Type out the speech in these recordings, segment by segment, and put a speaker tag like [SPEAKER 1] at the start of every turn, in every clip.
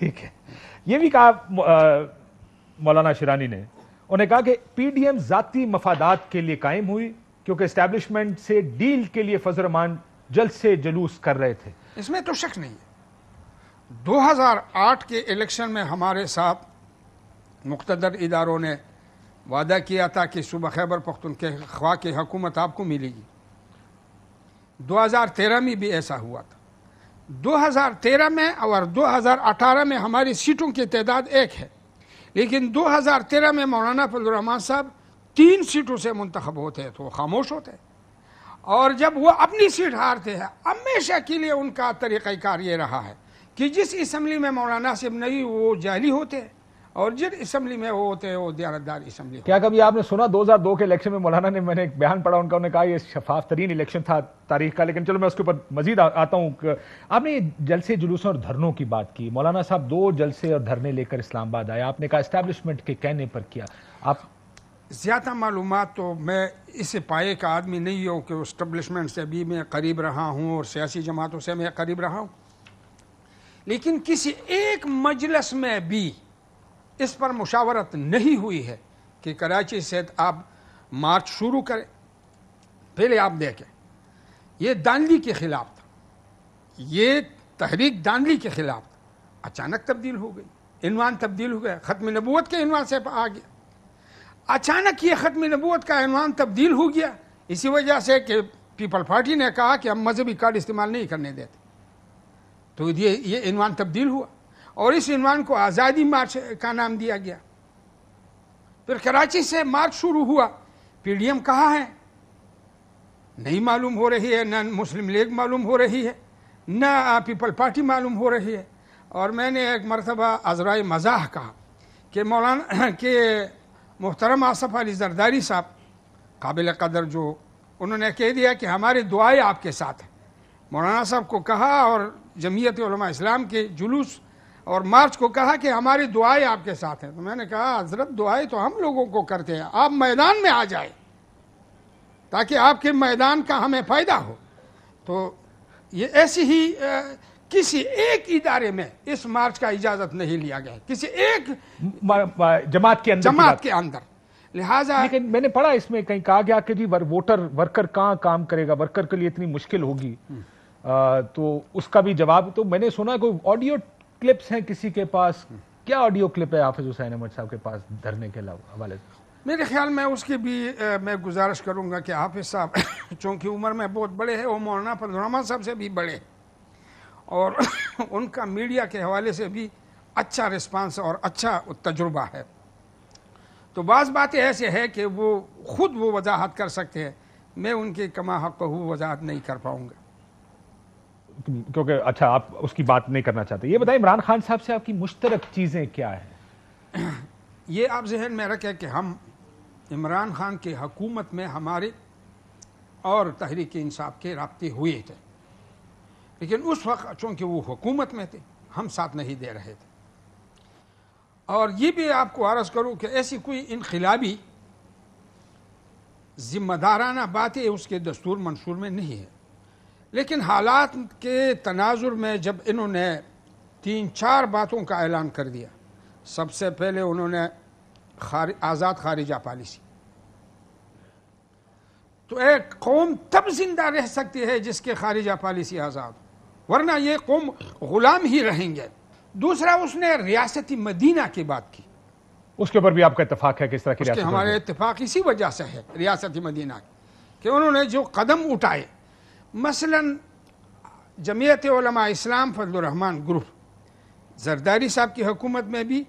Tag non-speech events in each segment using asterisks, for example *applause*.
[SPEAKER 1] ठीक है ये भी कहा मौलाना शिरानी ने उन्हें कहा कि पीडीएम जाती मफादात के लिए कायम हुई क्योंकि एस्टेब्लिशमेंट से डील के लिए
[SPEAKER 2] फजरमान जल्द से जलूस कर रहे थे इसमें तो शक नहीं है 2008 के इलेक्शन में हमारे साथ मुख्तर इदारों ने वादा किया था कि सुबह खैबर के ख्वा की हुकूमत आपको मिलेगी 2013 में भी ऐसा हुआ था 2013 में और 2018 में हमारी सीटों की तादाद एक है लेकिन 2013 में मौलाना फजलरहमान साहब तीन सीटों से मुंतखब होते हैं तो वो खामोश होते हैं और जब वो अपनी सीट हारते हैं हमेशा के लिए उनका तरीक़ार ये रहा है कि जिस इसम्बली में मौलाना सिब नहीं वो जाली होते हैं और जिन इसम्बली में वो होते हैं वो दयानतदार असम्बली
[SPEAKER 1] क्या कभी आपने सुना 2002 के इलेक्शन में मौलाना ने मैंने एक बयान पढ़ा उनका उन्होंने कहा ये शफाफ तरीन इलेक्शन था तारीख का लेकिन चलो मैं उसके ऊपर मजीद आता हूँ आपने जलसे जुलूसों और धरनों की बात की मौलाना साहब दो जलसे और धरने लेकर इस्लामाबाद आए आपने कहा इस्टेब्लिशमेंट के कहने पर किया आप
[SPEAKER 2] ज़्यादा मालूम तो मैं इस पाए का आदमी नहीं हूँ कि इस्टबलिशमेंट से भी मैं करीब रहा हूँ और सियासी जमातों से मैं करीब रहा हूँ लेकिन किसी एक मजलस में भी इस पर मुशावरत नहीं हुई है कि कराची से आप मार्च शुरू करें पहले आप देखें ये दानली के खिलाफ था ये तहरीक दानली के खिलाफ था अचानक तब्दील हो गई इनवान तब्दील हो गया ख़त्म नबूत के इनवान से आ गया अचानक ये ख़त्म नबूत का इनवान तब्दील हो गया इसी वजह से कि पीपल पार्टी ने कहा कि हम मजहबी कार्ड इस्तेमाल नहीं करने देते तो ये ये इनवान तब्दील हुआ और इस इनवान को आज़ादी मार्च का नाम दिया गया फिर कराची से मार्च शुरू हुआ पीडीएम कहाँ है नहीं मालूम हो रही है न मुस्लिम लीग मालूम हो रही है न पीपल पार्टी मालूम हो रही है और मैंने एक मरतबा अजराए मजाह कहा कि मौलाना *clears throat* के मोहतरम आसफ़ अली जरदारी साहब काबिल कदर जो उन्होंने कह दिया कि हमारी दुआएं आपके साथ हैं मौलाना साहब को कहा और जमीयत इस्लाम के जुलूस और मार्च को कहा कि हमारी दुआएं आपके साथ हैं तो मैंने कहा हजरत दुआएं तो हम लोगों को करते हैं आप मैदान में आ जाए ताकि आपके मैदान का हमें फ़ायदा हो तो ये ऐसी ही आ, किसी एक इदारे में इस मार्च का इजाजत नहीं लिया गया किसी एक जमात के अंदर जमात के अंदर
[SPEAKER 1] लिहाजा लेकिन मैंने पढ़ा इसमें कहीं कहा गया कि जी वर, वोटर वर्कर कहाँ काम करेगा वर्कर के लिए इतनी मुश्किल होगी आ, हम्म। तो उसका भी जवाब तो मैंने सुना कोई ऑडियो क्लिप्स हैं किसी के पास क्या ऑडियो क्लिप है हाफिज हुसैन अहमद साहब के पास धरने के हवाले से
[SPEAKER 2] मेरे ख्याल में उसकी भी आ, मैं गुजारिश करूंगा कि हाफिज साहब *coughs* चूँकि उम्र में बहुत बड़े हैं वो मौलाना परधुरामा साहब से भी बड़े और *coughs* उनका मीडिया के हवाले से भी अच्छा रिस्पांस और अच्छा तजुर्बा है तो बाज़ बातें ऐसे है कि वो खुद वो वजाहत कर सकते हैं मैं उनके कमा हक को वजाहत नहीं कर पाऊँगा
[SPEAKER 1] क्योंकि अच्छा आप उसकी बात नहीं करना चाहते ये बताएं इमरान खान साहब से आपकी मुश्तरक चीज़ें क्या
[SPEAKER 2] हैं *clears throat* ये आप जहन में रखें कि हम इमरान खान के हकूमत में हमारे और तहरीक इंसाफ के रबते हुए थे लेकिन उस वक्त चूँकि वो हुकूमत में थे हम साथ नहीं दे रहे थे और ये भी आपको आरज़ करूँ कि ऐसी कोई इनखिलाबी जिम्मेदाराना बातें उसके दस्तूर मंसूर में नहीं है लेकिन हालात के तनाजुर में जब इन्होंने तीन चार बातों का ऐलान कर दिया सबसे पहले उन्होंने खार, आज़ाद खारिजा पॉलिसी तो एक कौम तब जिंदा रह सकती है जिसके खारिजा पॉलिसी आज़ाद वरना ये कौम गुलाम ही रहेंगे दूसरा उसने रियासती मदीना की बात की उसके ऊपर भी आपका इतफाक है किस तरह की हमारे इतफाक इसी वजह से है रियासती मदीना की कि उन्होंने जो कदम उठाए मसलन जमीयत इस्लाम फजलरहमान ग्रुप जरदारी साहब की हुकूमत में भी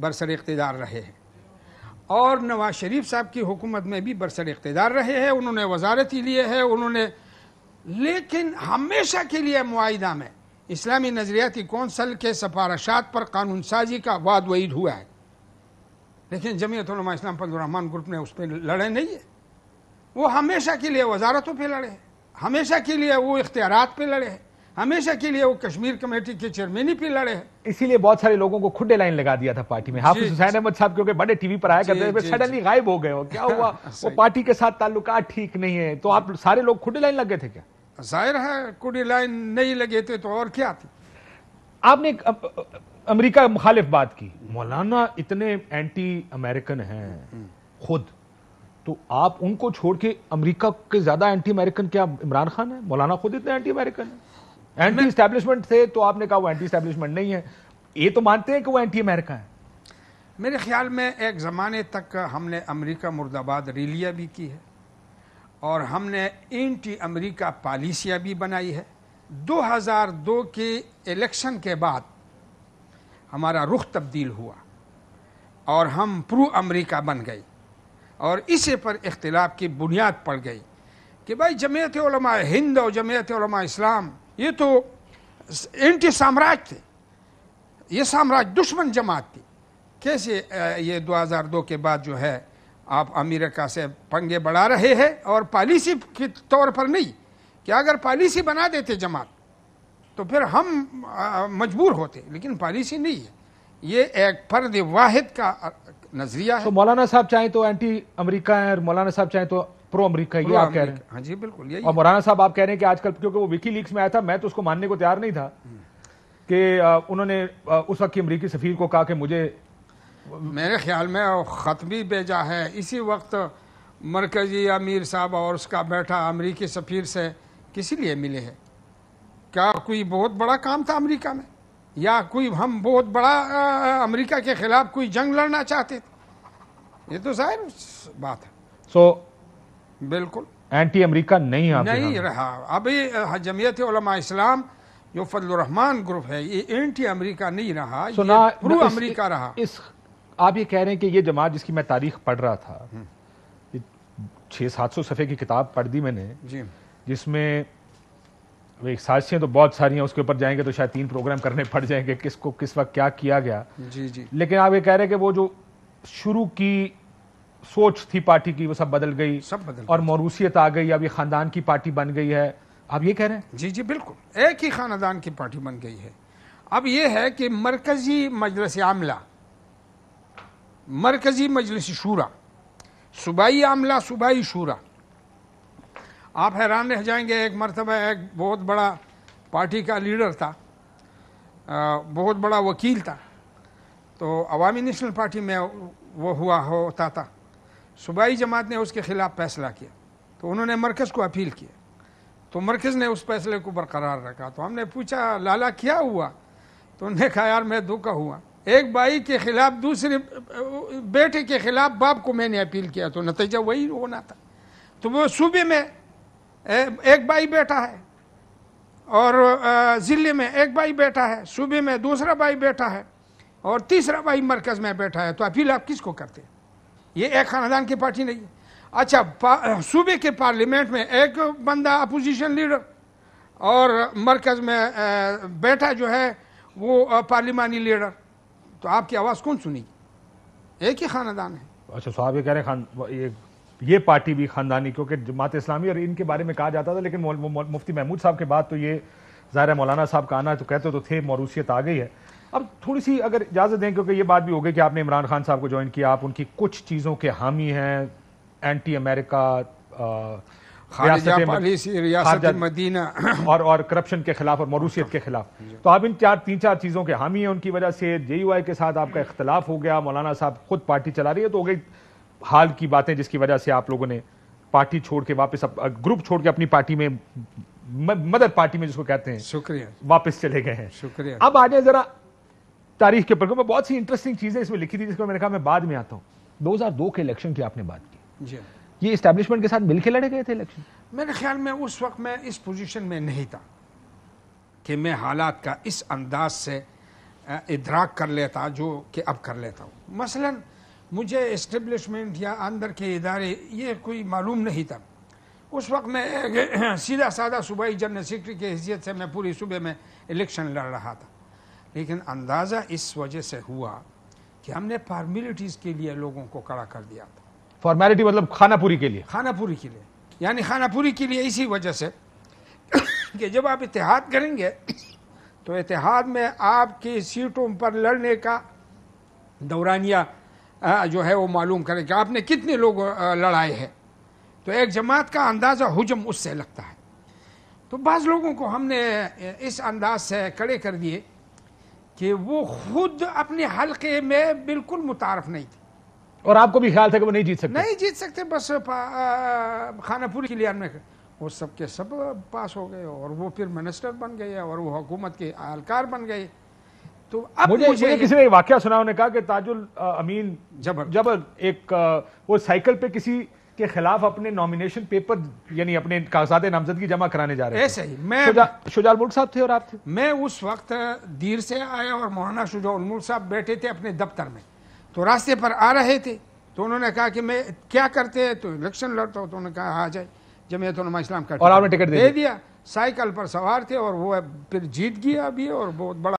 [SPEAKER 2] बरसर इकतदार रहे हैं और नवाज शरीफ साहब की हुकूमत में भी बरसर इकतदार रहे हैं उन्होंने वजारत ही लिए है उन्होंने लेकिन हमेशा के लिए मुआदा में इस्लामी नजरियाती कौंसल के सफारशात पर कानून साजी का वाद वईद हुआ है लेकिन जमीयत इस्लाम फजलरहमान ग्रुप ने उस पर लड़े नहीं है वो हमेशा के लिए वजारतों पर लड़े हैं हमेशा के लिए वो इख्तियार पे लड़े हैं हमेशा के लिए वो कश्मीर कमेटी के चेयरमैन पे लड़े हैं
[SPEAKER 1] इसीलिए बहुत सारे लोगों को खुडे लाइन लगा दिया था पार्टी में हाफिज हुसैन अहमद साहब क्योंकि बड़े टीवी पर आया करते थे सडनली गायब हो गए हो क्या हाँ, हुआ वो पार्टी के साथ ताल्लुक ठीक नहीं है तो आप सारे लोग खुडे लाइन लग गए थे क्या
[SPEAKER 2] जाहिर है खुडे
[SPEAKER 1] लाइन नहीं
[SPEAKER 2] लगे थे तो और
[SPEAKER 1] क्या थी आपने अमेरिका मुखालिफ बात की मौलाना इतने एंटी अमेरिकन हैं हम्म। खुद तो आप उनको छोड़ के अमरीका के ज्यादा एंटी अमेरिकन क्या इमरान खान है मौलाना खुद इतने एंटी अमेरिकन है एंटी इस्टेब्लिशमेंट थे तो आपने कहा वो एंटी इस्टेब्लिशमेंट नहीं है
[SPEAKER 2] ये तो मानते हैं कि वो एंटी अमेरिका है मेरे ख्याल में एक ज़माने तक हमने अमेरिका मुर्दाबाद रैलियाँ भी की है और हमने एंटी अमेरिका पॉलिसियाँ भी बनाई है 2002 के इलेक्शन के बाद हमारा रुख तब्दील हुआ और हम प्रो अमेरिका बन गए और इसी पर इख्तलाफ की बुनियाद पड़ गई कि भाई जमीयत हिंद और जमीयत इस्लाम ये तो एंटी साम्राज्य थे ये साम्राज्य दुश्मन जमात थी कैसे ये 2002 के बाद जो है आप अमेरिका से पंगे बढ़ा रहे हैं और पॉलिसी के तौर पर नहीं कि अगर पॉलिसी बना देते जमात तो फिर हम मजबूर होते लेकिन पॉलिसी नहीं है ये एक फर्द वाहिद का
[SPEAKER 1] नजरिया है तो मौलाना साहब चाहें तो एंटी अमरीका है और मौलाना साहब चाहें तो प्रो अमरीका ये आप कह रहे हैं
[SPEAKER 2] हाँ जी बिल्कुल यही और मौलाना
[SPEAKER 1] साहब आप कह रहे हैं कि आजकल क्योंकि वो विकी लीक्स में आया था मैं तो उसको मानने को तैयार नहीं था कि उन्होंने उस वक्त की अमरीकी सफ़ीर को कहा कि मुझे
[SPEAKER 2] मेरे ख्याल में ख़त भी भेजा है इसी वक्त मरकजी अमीर साहब और उसका बैठा अमरीकी सफ़ीर से किसी लिए मिले हैं क्या कोई बहुत बड़ा काम था अमरीका में या कोई हम बहुत बड़ा अमेरिका के खिलाफ कोई जंग लड़ना चाहते थे ये तो जाहिर बात है सो so, बिल्कुल
[SPEAKER 1] एंटी अमेरिका नहीं आप नहीं
[SPEAKER 2] रहा अभी जमीयत इस्लाम जो रहमान ग्रुप है ये एंटी अमेरिका नहीं रहा so, ना, प्रो अमेरिका रहा इस
[SPEAKER 1] आप ये कह रहे हैं कि ये जमात जिसकी मैं तारीख पढ़ रहा था हम्म। छह सात सौ सफ़े की किताब पढ़ दी मैंने जी जिसमें साजिशें तो बहुत सारी हैं उसके ऊपर जाएंगे तो शायद तीन प्रोग्राम करने पड़ जाएंगे किसको किस वक्त क्या किया गया जी जी लेकिन आप ये कह रहे हैं कि वो जो शुरू की सोच थी पार्टी की वो सब बदल गई सब बदल और मौरूसियत आ गई अब ये खानदान की पार्टी बन गई है
[SPEAKER 2] आप ये कह रहे हैं जी जी बिल्कुल एक ही खानदान की पार्टी बन गई है अब ये है कि मरकजी मजलस आमला मरकजी मजलिस शूरा सूबाई आमला सूबाई शूरा आप हैरान रह जाएंगे एक मरतबा एक बहुत बड़ा पार्टी का लीडर था बहुत बड़ा वकील था तो अवामी नेशनल पार्टी में वो हुआ होता था सूबाई जमात ने उसके ख़िलाफ़ फैसला किया तो उन्होंने मरकज़ को अपील किया तो मरकज़ ने उस फैसले को बरकरार रखा तो हमने पूछा लाला क्या हुआ तो उन्होंने कहा यार मैं धोखा हुआ एक बाई के ख़िलाफ़ दूसरे बेटे के ख़िलाफ़ बाप को मैंने अपील किया तो नतीजा वही होना था तो वो सूबे में एक भाई बेटा है और ज़िले में एक भाई बेटा है सूबे में दूसरा भाई बेटा है और तीसरा भाई मरकज़ में बैठा है तो अपील आप किसको करते हैं ये एक ख़ानदान की पार्टी नहीं है अच्छा सूबे के पार्लियामेंट में एक बंदा अपोजिशन लीडर और मरकज़ में बैठा जो है वो पार्लिमानी लीडर तो आपकी आवाज़ कौन सुनेगी एक ही ख़ानदान है
[SPEAKER 1] अच्छा साहब तो ये कह रहे हैं खान ये ये पार्टी भी खानदानी क्योंकि जमात इस्लामी और इनके बारे में कहा जाता था लेकिन मुफ्ती महमूद साहब के बाद तो ये ज़ाहिर मौलाना साहब का आना तो कहते तो थे मौरूसियत आ गई है अब थोड़ी सी अगर इजाज़त दें क्योंकि ये बात भी हो गई कि आपने इमरान खान साहब को ज्वाइन किया आप उनकी कुछ चीज़ों के हामी हैं एंटी अमेरिका मदीना *coughs* और और करप्शन के खिलाफ और मरूसीत के खिलाफ तो आप इन चार तीन चार चीज़ों के हामी हैं उनकी वजह से जे के साथ आपका इख्तलाफ हो गया मौलाना साहब खुद पार्टी चला रही है तो हो गई हाल की बातें जिसकी वजह से आप लोगों ने पार्टी छोड़ के वापस ग्रुप छोड़ के अपनी पार्टी में मदर पार्टी में जिसको कहते हैं शुक्रिया वापस चले गए हैं शुक्रिया अब आ जाए जरा तारीख के ऊपर बहुत सी इंटरेस्टिंग चीजें इसमें लिखी थी जिसको मैंने कहा मैं बाद में आता हूँ दो के इलेक्शन की आपने
[SPEAKER 2] बात की
[SPEAKER 1] ये इस्टेब्लिशमेंट के साथ मिलकर लड़े गए थे इलेक्शन
[SPEAKER 2] मेरे ख्याल में उस वक्त मैं इस पोजीशन में नहीं था कि मैं हालात का इस अंदाज से इधराक कर लेता जो कि अब कर लेता हूँ मसलन मुझे इस्टेब्लिशमेंट या अंदर के इदारे ये कोई मालूम नहीं था उस वक्त मैं सीधा साधा सूबाई जनरल सेक्रेटरी की हैसियत से मैं पूरी सूबे में इलेक्शन लड़ रहा था लेकिन अंदाज़ा इस वजह से हुआ कि हमने फार्मेलिटीज़ के लिए लोगों को कड़ा कर दिया था फॉर्मेलिटी मतलब
[SPEAKER 1] खानापूरी के लिए
[SPEAKER 2] खानापूरी के लिए यानी खानापूरी के लिए इसी वजह से कि जब आप इतिहाद करेंगे तो इतिहाद में आपकी सीटों पर लड़ने का दौरानिया जो है वो मालूम करें कि आपने कितने लोग लड़ाए हैं तो एक जमात का अंदाज़ा हजम उससे लगता है तो बाज़ लोगों को हमने इस अंदाज से खड़े कर दिए कि वो खुद अपने हल्के में बिल्कुल मुतारफ नहीं थे और आपको भी ख्याल था कि वो नहीं जीत सकते नहीं जीत सकते बस खानापुरी के लिए हमने वो सब के सब पास हो गए और वो फिर मिनिस्टर बन गए और वो हुकूमत के अहलकार बन गए तो अब मुझे, मुझे, मुझे किसी
[SPEAKER 1] ने वाक्य सुना उन्होंने कहा कि ताजुल अमीन जबर जबर एक वो साइकिल पे किसी के खिलाफ अपने नॉमिनेशन पेपर यानी अपने कागजात नामजदगी जमा कराने जा रहे हैं ऐसे ही मैं शुजा,
[SPEAKER 2] शुजाल मुल्क साहब थे और आप थे मैं उस वक्त दीर से आया और मौलाना शुजाल मुल्क साहब बैठे थे अपने दफ्तर में तो रास्ते पर आ रहे थे तो उन्होंने कहा कि मैं क्या करते हैं तो इलेक्शन लड़ता हूँ तो उन्होंने कहा आ हाँ, जाए जमीयत इस्लाम का और आपने टिकट दे दिया साइकिल पर सवार थे और वो फिर जीत गया अभी और बहुत बड़ा